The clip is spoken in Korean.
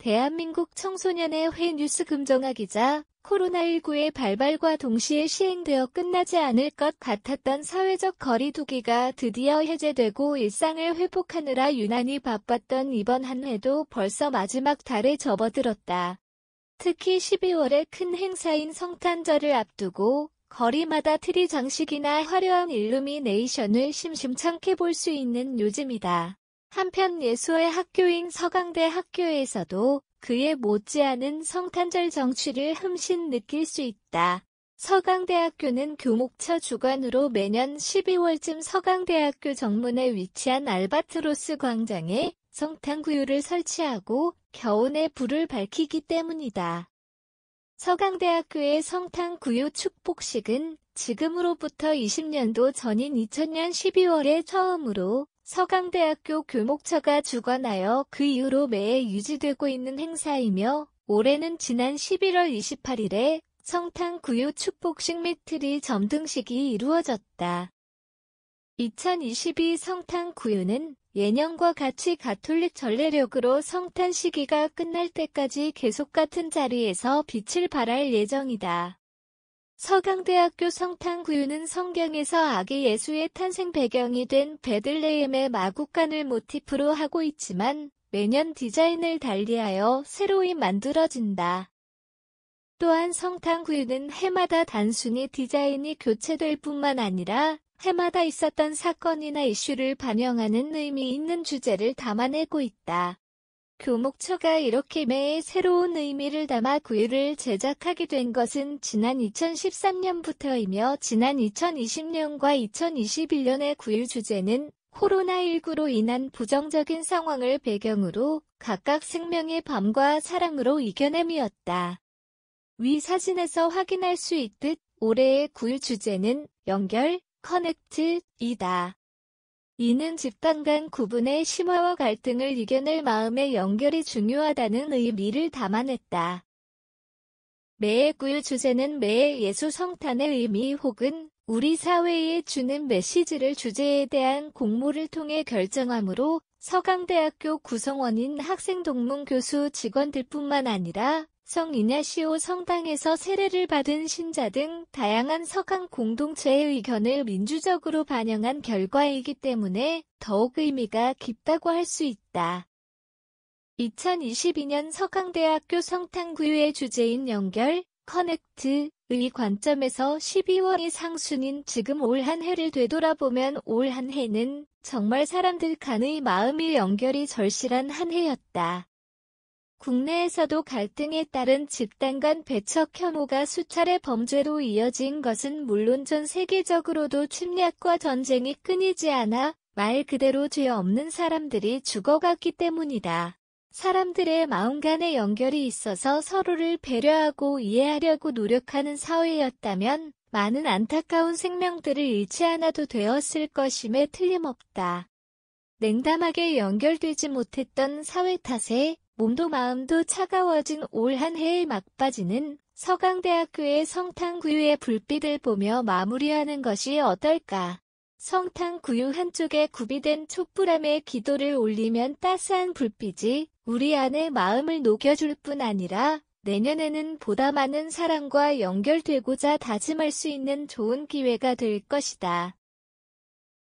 대한민국 청소년의 회 뉴스 금정아 기자, 코로나19의 발발과 동시에 시행되어 끝나지 않을 것 같았던 사회적 거리 두기가 드디어 해제되고 일상을 회복하느라 유난히 바빴던 이번 한 해도 벌써 마지막 달에 접어들었다. 특히 1 2월에큰 행사인 성탄절을 앞두고 거리마다 트리 장식이나 화려한 일루미네이션을 심심찮게 볼 수 있는 요즘이다. 한편 예수의 학교인 서강대 학교에서도 그의 못지않은 성탄절 정취를 흠씬 느낄 수 있다. 서강대학교는 교목처 주관으로 매년 12월쯤 서강대학교 정문에 위치한 알바트로스 광장에 성탄구유를 설치하고 겨운에 불을 밝히기 때문이다. 서강대학교의 성탄구유 축복식은 지금으로부터 20년도 전인 2000년 12월에 처음으로 서강대학교 교목처가 주관하여 그 이후로 매해 유지되고 있는 행사이며 올해는 지난 11월 28일에 성탄 구유 축복식 및 트리 점등식이 이루어졌다. 2022 성탄 구유는 예년과 같이 가톨릭 전례력으로 성탄 시기가 끝날 때까지 계속 같은 자리에서 빛을 발할 예정이다. 서강대학교 성탄 구유는 성경에서 아기 예수의 탄생 배경이 된 베들레헴의 마구간을 모티프로 하고 있지만 매년 디자인을 달리하여 새로이 만들어진다. 또한 성탄 구유는 해마다 단순히 디자인이 교체될 뿐만 아니라 해마다 있었던 사건이나 이슈를 반영하는 의미 있는 주제를 담아내고 있다. 교목처가 이렇게 매해 새로운 의미를 담아 구유를 제작하게 된 것은 지난 2013년부터이며 지난 2020년과 2021년의 구유 주제는 코로나19로 인한 부정적인 상황을 배경으로 각각 생명의 밤과 사랑으로 이겨냄이었다. 위 사진에서 확인할 수 있듯 올해의 구일 주제는 연결, 커넥트이다. 이는 집단 간 구분의 심화와 갈등을 이겨낼 마음의 연결이 중요하다는 의미를 담아냈다. 매의 구유 주제는 매의 예수 성탄의 의미 혹은 우리 사회에 주는 메시지를 주제에 대한 공모를 통해 결정하므로 서강대학교 구성원인 학생 동문 교수 직원들뿐만 아니라 성인냐시오 성당에서 세례를 받은 신자 등 다양한 석강 공동체의 의견을 민주적으로 반영한 결과이기 때문에 더욱 의미가 깊다고 할 수 있다. 2022년 석강대학교 성탄구유의 주제인 연결, 커넥트의 관점에서 12월이 상순인 지금 올 한 해를 되돌아보면 올 한 해는 정말 사람들 간의 마음의 연결이 절실한 한 해였다. 국내에서도 갈등에 따른 집단 간 배척 혐오가 수차례 범죄로 이어진 것은 물론 전 세계적으로도 침략과 전쟁이 끊이지 않아 말 그대로 죄 없는 사람들이 죽어갔기 때문이다. 사람들의 마음 간의 연결이 있어서 서로를 배려하고 이해하려고 노력하는 사회였다면 많은 안타까운 생명들을 잃지 않아도 되었을 것임에 틀림없다. 냉담하게 연결되지 못했던 사회 탓에 몸도 마음도 차가워진 올 한 해의 막바지는 서강대학교의 성탕구유의 불빛을 보며 마무리하는 것이 어떨까. 성탕구유 한쪽에 구비된 촛불함에 기도를 올리면 따스한 불빛이 우리 안에 마음을 녹여줄 뿐 아니라 내년에는 보다 많은 사랑과 연결되고자 다짐할 수 있는 좋은 기회가 될 것이다.